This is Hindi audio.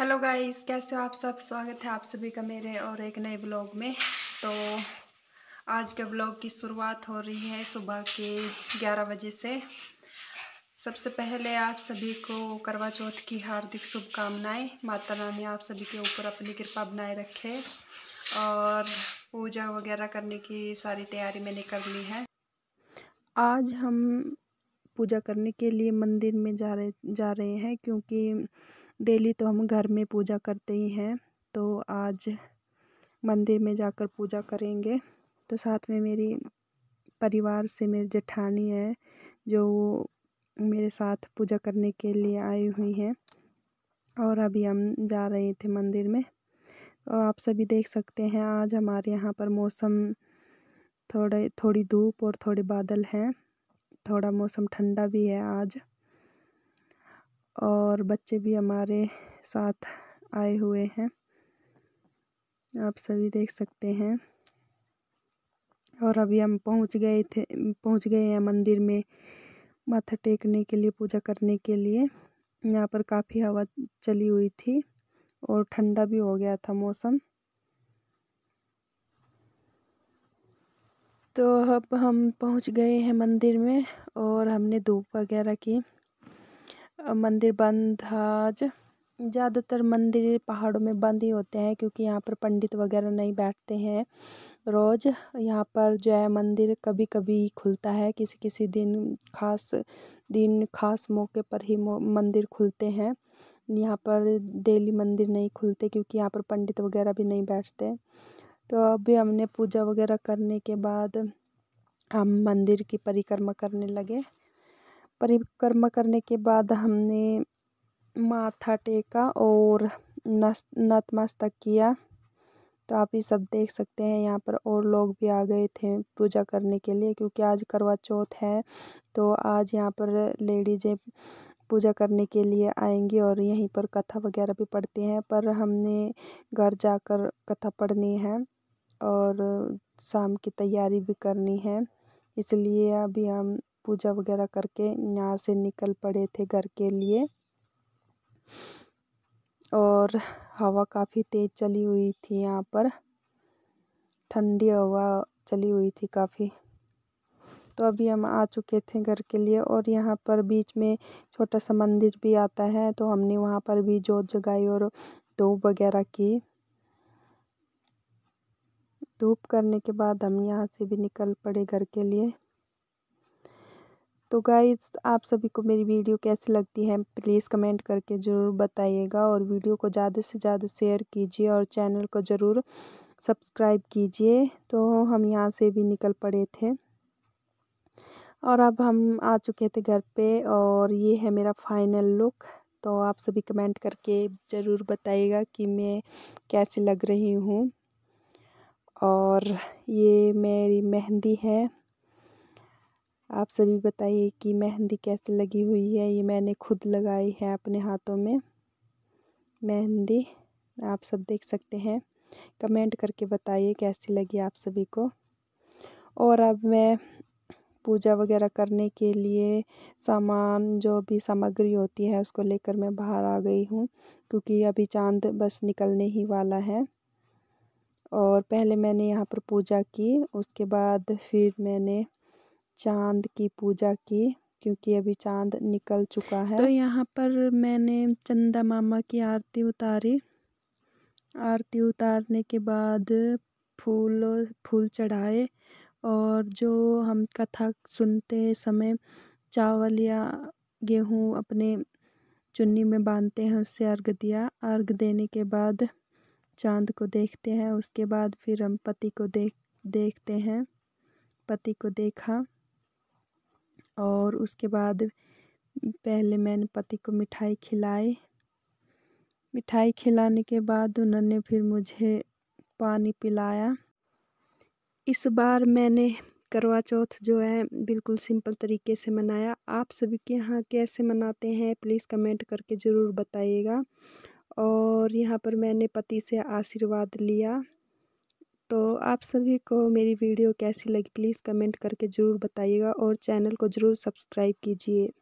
हेलो गाइस कैसे हो आप सब स्वागत है आप सभी का मेरे और एक नए ब्लॉग में तो आज के ब्लॉग की शुरुआत हो रही है सुबह के 11 बजे से सबसे पहले आप सभी को करवा चौथ की हार्दिक शुभकामनाएं माता रानी आप सभी के ऊपर अपनी कृपा बनाए रखे और पूजा वगैरह करने की सारी तैयारी मैंने कर ली है आज हम पूजा करने के लिए मंदिर में जा रहे जा रहे हैं क्योंकि डेली तो हम घर में पूजा करते ही हैं तो आज मंदिर में जाकर पूजा करेंगे तो साथ में मेरी परिवार से मेरी जेठानी है जो मेरे साथ पूजा करने के लिए आई हुई हैं और अभी हम जा रहे थे मंदिर में तो आप सभी देख सकते हैं आज हमारे यहाँ पर मौसम थोड़े थोड़ी धूप और थोड़े बादल हैं थोड़ा मौसम ठंडा भी है आज और बच्चे भी हमारे साथ आए हुए हैं आप सभी देख सकते हैं और अभी हम पहुंच गए थे पहुंच गए हैं मंदिर में माथा टेकने के लिए पूजा करने के लिए यहाँ पर काफ़ी हवा चली हुई थी और ठंडा भी हो गया था मौसम तो अब हम पहुंच गए हैं मंदिर में और हमने धूप वगैरह की मंदिर बंद था ज़्यादातर मंदिर पहाड़ों में बंद ही होते हैं क्योंकि यहाँ पर पंडित वगैरह नहीं बैठते हैं रोज़ यहाँ पर जो है मंदिर कभी कभी खुलता है किसी किसी दिन खास दिन खास मौके पर ही मंदिर खुलते हैं यहाँ पर डेली मंदिर नहीं खुलते क्योंकि यहाँ पर पंडित वगैरह भी नहीं बैठते तो अभी हमने पूजा वगैरह करने के बाद हम मंदिर की परिक्रमा करने लगे परिक्रमा करने के बाद हमने माथा टेका और नतमस्तक किया तो आप ये सब देख सकते हैं यहाँ पर और लोग भी आ गए थे पूजा करने के लिए क्योंकि आज करवा चौथ है तो आज यहाँ पर लेडीजें पूजा करने के लिए आएंगी और यहीं पर कथा वगैरह भी पढ़ती हैं पर हमने घर जाकर कथा पढ़नी है और शाम की तैयारी भी करनी है इसलिए अभी हम पूजा वगैरह करके यहाँ से निकल पड़े थे घर के लिए और हवा काफ़ी तेज़ चली हुई थी यहाँ पर ठंडी हवा चली हुई थी काफ़ी तो अभी हम आ चुके थे घर के लिए और यहाँ पर बीच में छोटा सा मंदिर भी आता है तो हमने वहाँ पर भी जोत जगाई और धूप वगैरह की धूप करने के बाद हम यहाँ से भी निकल पड़े घर के लिए तो गाइज आप सभी को मेरी वीडियो कैसी लगती है प्लीज़ कमेंट करके ज़रूर बताइएगा और वीडियो को ज़्यादा से ज़्यादा शेयर कीजिए और चैनल को ज़रूर सब्सक्राइब कीजिए तो हम यहाँ से भी निकल पड़े थे और अब हम आ चुके थे घर पे और ये है मेरा फाइनल लुक तो आप सभी कमेंट करके ज़रूर बताइएगा कि मैं कैसे लग रही हूँ और ये मेरी मेहंदी है आप सभी बताइए कि मेहंदी कैसे लगी हुई है ये मैंने खुद लगाई है अपने हाथों में मेहंदी आप सब देख सकते हैं कमेंट करके बताइए कैसी लगी आप सभी को और अब मैं पूजा वगैरह करने के लिए सामान जो भी सामग्री होती है उसको लेकर मैं बाहर आ गई हूँ क्योंकि अभी चांद बस निकलने ही वाला है और पहले मैंने यहाँ पर पूजा की उसके बाद फिर मैंने चाँद की पूजा की क्योंकि अभी चाँद निकल चुका है तो यहाँ पर मैंने चंदा मामा की आरती उतारी आरती उतारने के बाद फूल फूल चढ़ाए और जो हम कथा सुनते समय चावल या गेहूँ अपने चुन्नी में बांधते हैं उससे अर्घ दिया अर्घ देने के बाद चांद को देखते हैं उसके बाद फिर हम पति को देख देखते हैं पति को देखा और उसके बाद पहले मैंने पति को मिठाई खिलाई मिठाई खिलाने के बाद उन्होंने फिर मुझे पानी पिलाया इस बार मैंने करवा चौथ जो है बिल्कुल सिंपल तरीके से मनाया आप सभी के यहाँ कैसे मनाते हैं प्लीज़ कमेंट करके ज़रूर बताइएगा और यहाँ पर मैंने पति से आशीर्वाद लिया तो आप सभी को मेरी वीडियो कैसी लगी प्लीज़ कमेंट करके ज़रूर बताइएगा और चैनल को ज़रूर सब्सक्राइब कीजिए